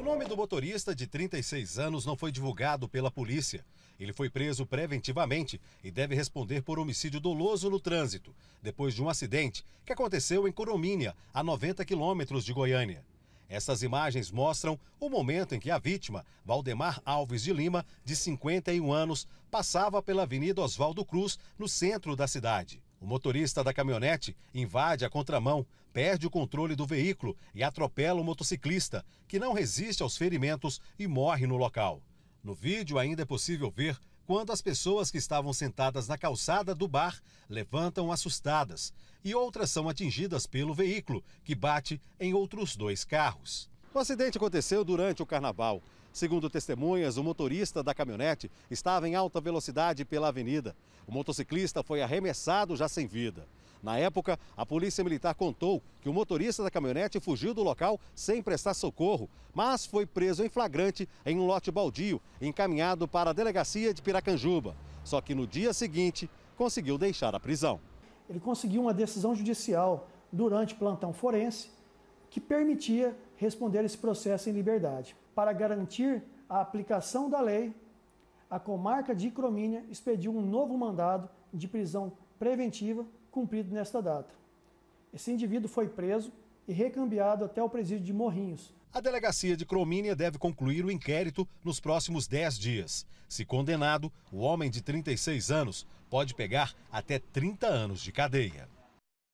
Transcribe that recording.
O nome do motorista de 36 anos não foi divulgado pela polícia. Ele foi preso preventivamente e deve responder por homicídio doloso no trânsito, depois de um acidente que aconteceu em Coromínia, a 90 quilômetros de Goiânia. Essas imagens mostram o momento em que a vítima, Valdemar Alves de Lima, de 51 anos, passava pela Avenida Oswaldo Cruz, no centro da cidade. O motorista da caminhonete invade a contramão, perde o controle do veículo e atropela o motociclista, que não resiste aos ferimentos e morre no local. No vídeo ainda é possível ver quando as pessoas que estavam sentadas na calçada do bar levantam assustadas e outras são atingidas pelo veículo, que bate em outros dois carros. O acidente aconteceu durante o carnaval. Segundo testemunhas, o motorista da caminhonete estava em alta velocidade pela avenida. O motociclista foi arremessado já sem vida. Na época, a polícia militar contou que o motorista da caminhonete fugiu do local sem prestar socorro, mas foi preso em flagrante em um lote baldio, encaminhado para a delegacia de Piracanjuba. Só que no dia seguinte, conseguiu deixar a prisão. Ele conseguiu uma decisão judicial durante plantão forense que permitia responder esse processo em liberdade, para garantir a aplicação da lei a comarca de Cromínia expediu um novo mandado de prisão preventiva cumprido nesta data. Esse indivíduo foi preso e recambiado até o presídio de Morrinhos. A delegacia de Cromínia deve concluir o inquérito nos próximos 10 dias. Se condenado, o homem de 36 anos pode pegar até 30 anos de cadeia.